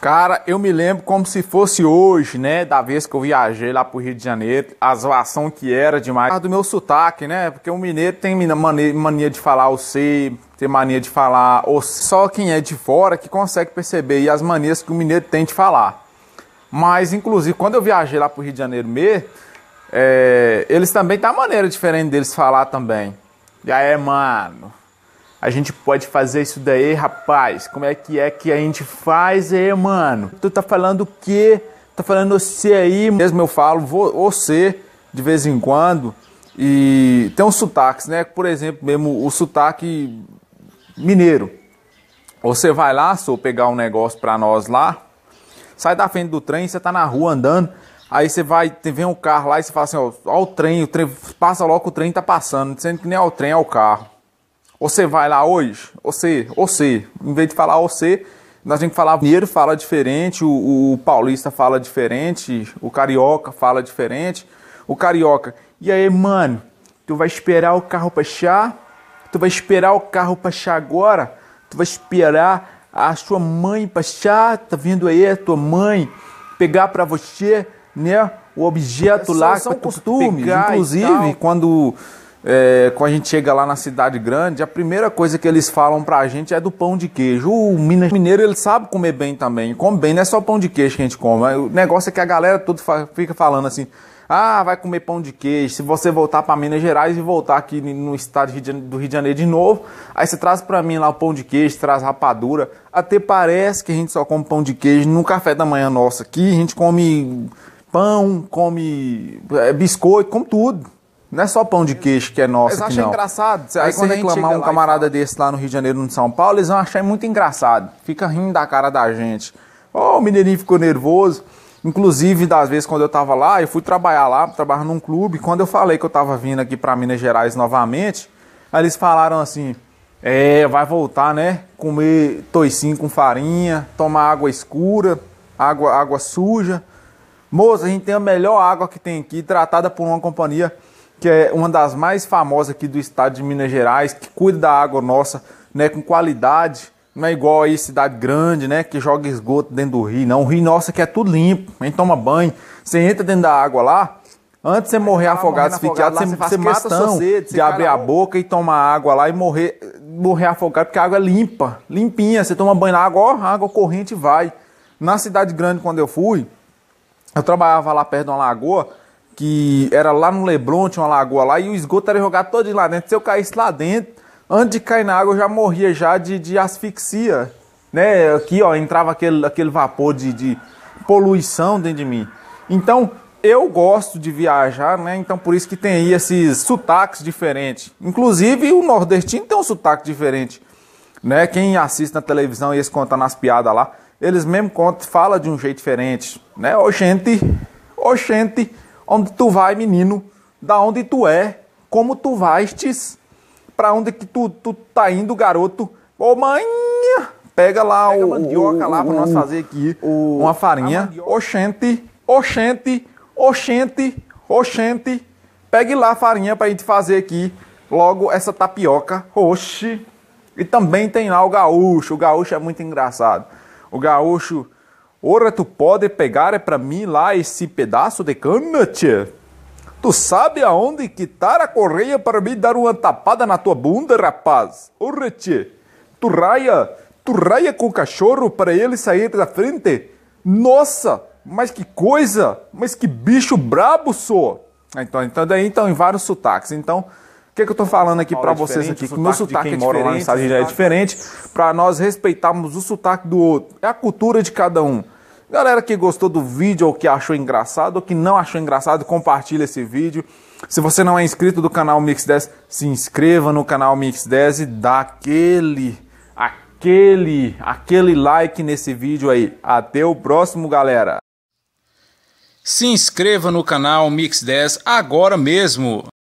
Cara, eu me lembro como se fosse hoje, né? Da vez que eu viajei lá pro Rio de Janeiro, a zoação que era demais. Do meu sotaque, né? Porque o mineiro tem mania, de falar o C, tem mania de falar o Só quem é de fora que consegue perceber e as manias que o mineiro tem de falar. Mas, inclusive, quando eu viajei lá pro Rio de Janeiro mesmo, é, eles também têm tá a maneira diferente deles falar também. E aí, mano, a gente pode fazer isso daí, rapaz? Como é que é que a gente faz, aí, é, mano? Tu tá falando o quê? Tá falando você aí? Mesmo eu falo você de vez em quando. E tem uns sotaques, né? Por exemplo, mesmo o sotaque mineiro. Você vai lá, sou pegar um negócio pra nós lá, sai da frente do trem, você tá na rua andando, aí você vai, vem um carro lá e você fala assim, ó, ó o trem, o trem, passa logo o trem tá passando, sendo que nem é o trem, é o carro. Você vai lá hoje? Você, você. Em vez de falar você, nós temos que falar. O mineiro fala diferente, o, o paulista fala diferente, o carioca fala diferente. O carioca, e aí, mano, tu vai esperar o carro baixar? Tu vai esperar o carro baixar agora? Tu vai esperar a sua mãe baixar? Tá vindo aí a tua mãe pegar para você, né? O objeto é, lá são, são costumes, inclusive quando é, quando a gente chega lá na cidade grande, a primeira coisa que eles falam pra gente é do pão de queijo. O mineiro, ele sabe comer bem também. Come bem, não é só pão de queijo que a gente come. O negócio é que a galera toda fica falando assim, ah, vai comer pão de queijo. Se você voltar para Minas Gerais e voltar aqui no estado do Rio de Janeiro de novo, aí você traz para mim lá o pão de queijo, traz rapadura. Até parece que a gente só come pão de queijo no café da manhã nosso aqui. A gente come pão, come é, biscoito, come tudo. Não é só pão de queijo que é nosso eles acham não. engraçado. Aí, aí quando reclamar um camarada desse lá no Rio de Janeiro, no São Paulo, eles vão achar muito engraçado. Fica rindo da cara da gente. Oh, o mineirinho ficou nervoso. Inclusive, das vezes quando eu estava lá, eu fui trabalhar lá, trabalhar num clube. Quando eu falei que eu estava vindo aqui para Minas Gerais novamente, aí eles falaram assim: é, vai voltar, né? Comer toicinho com farinha, tomar água escura, água, água suja. Moça, a gente tem a melhor água que tem aqui, tratada por uma companhia que é uma das mais famosas aqui do estado de Minas Gerais, que cuida da água nossa, né, com qualidade. Não é igual aí cidade grande, né, que joga esgoto dentro do rio, não. O rio nosso aqui é tudo limpo, a gente toma banho. Você entra dentro da água lá, antes de você é, morrer tá afogado, asfixiado, você, você mata sede, de abrir a boca e tomar água lá e morrer, morrer afogado, porque a água é limpa, limpinha. Você toma banho na água, ó, a água corrente vai. Na cidade grande, quando eu fui, eu trabalhava lá perto de uma lagoa, que era lá no Leblon, tinha uma lagoa lá, e o esgoto era jogado todo de lá dentro. Se eu caísse lá dentro, antes de cair na água, eu já morria já de, de asfixia. Né? Aqui, ó, entrava aquele, aquele vapor de, de poluição dentro de mim. Então, eu gosto de viajar, né? Então, por isso que tem aí esses sotaques diferentes. Inclusive, o nordestino tem um sotaque diferente. Né? Quem assiste na televisão e eles contam as piadas lá, eles mesmo contam, fala de um jeito diferente. Né? Oxente, oxente. Onde tu vai, menino? Da onde tu é? Como tu vastes? para onde que tu, tu tá indo, garoto? Ô, mãe! Pega lá Pega o, a mandioca o, lá pra o, nós fazer aqui o, uma farinha. Oxente, oxente, oxente, oxente. Pegue lá a farinha pra gente fazer aqui logo essa tapioca. Oxi! E também tem lá o gaúcho. O gaúcho é muito engraçado. O gaúcho Ora, tu pode pegar para mim lá esse pedaço de cana, tchê? Tu sabe aonde quitar a correia para me dar uma tapada na tua bunda, rapaz? Ora, tchê, tu raia, tu raia com o cachorro para ele sair da frente? Nossa, mas que coisa, mas que bicho brabo sou! Então, então, daí, então, então, em vários sotaques. Então, que, que eu estou falando aqui para é vocês aqui? Que o meu sotaque é quem é mora lá nos Estados Unidos é diferente, para nós respeitarmos o sotaque do outro. É a cultura de cada um. Galera que gostou do vídeo ou que achou engraçado ou que não achou engraçado, compartilha esse vídeo. Se você não é inscrito do canal Mix 10, se inscreva no canal Mix 10 e dá aquele, aquele, aquele like nesse vídeo aí. Até o próximo, galera. Se inscreva no canal Mix 10 agora mesmo.